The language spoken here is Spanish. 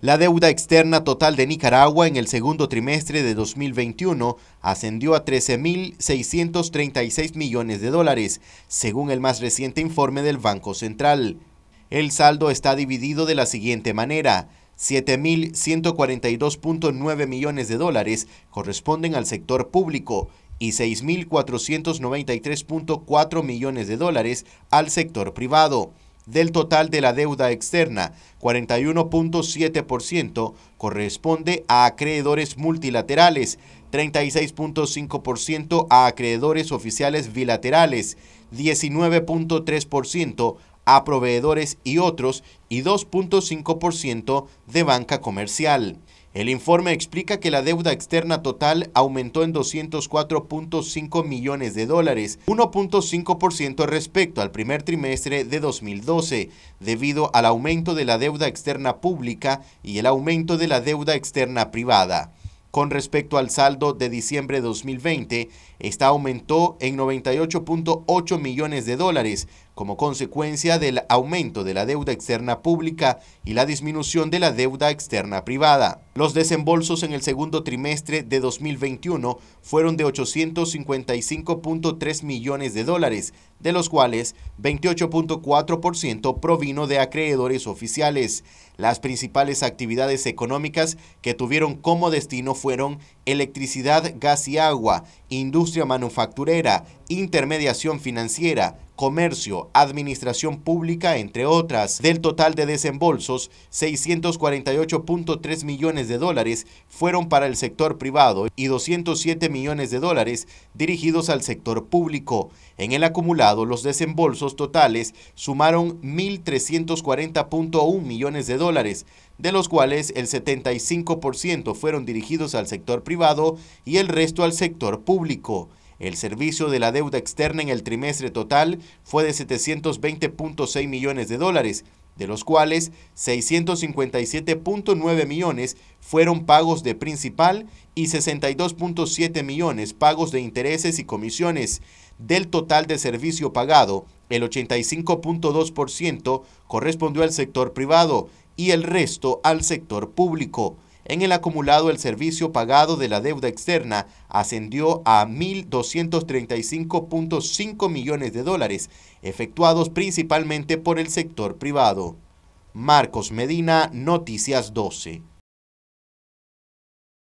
La deuda externa total de Nicaragua en el segundo trimestre de 2021 ascendió a 13.636 millones de dólares, según el más reciente informe del Banco Central. El saldo está dividido de la siguiente manera. 7.142.9 millones de dólares corresponden al sector público y 6.493.4 millones de dólares al sector privado del total de la deuda externa, 41.7% corresponde a acreedores multilaterales, 36.5% a acreedores oficiales bilaterales, 19.3% a proveedores y otros y 2.5% de banca comercial. El informe explica que la deuda externa total aumentó en 204.5 millones de dólares, 1.5% respecto al primer trimestre de 2012, debido al aumento de la deuda externa pública y el aumento de la deuda externa privada. Con respecto al saldo de diciembre de 2020, esta aumentó en 98.8 millones de dólares, como consecuencia del aumento de la deuda externa pública y la disminución de la deuda externa privada. Los desembolsos en el segundo trimestre de 2021 fueron de 855.3 millones de dólares, de los cuales 28.4% provino de acreedores oficiales. Las principales actividades económicas que tuvieron como destino fueron electricidad, gas y agua, industria manufacturera, intermediación financiera, comercio, administración pública, entre otras. Del total de desembolsos, 648.3 millones de dólares fueron para el sector privado y 207 millones de dólares dirigidos al sector público. En el acumulado, los desembolsos totales sumaron 1.340.1 millones de dólares, de los cuales el 75% fueron dirigidos al sector privado y el resto al sector público. El servicio de la deuda externa en el trimestre total fue de 720.6 millones de dólares, de los cuales 657.9 millones fueron pagos de principal y 62.7 millones pagos de intereses y comisiones. Del total de servicio pagado, el 85.2% correspondió al sector privado y el resto al sector público. En el acumulado, el servicio pagado de la deuda externa ascendió a 1.235.5 millones de dólares, efectuados principalmente por el sector privado. Marcos Medina, Noticias 12.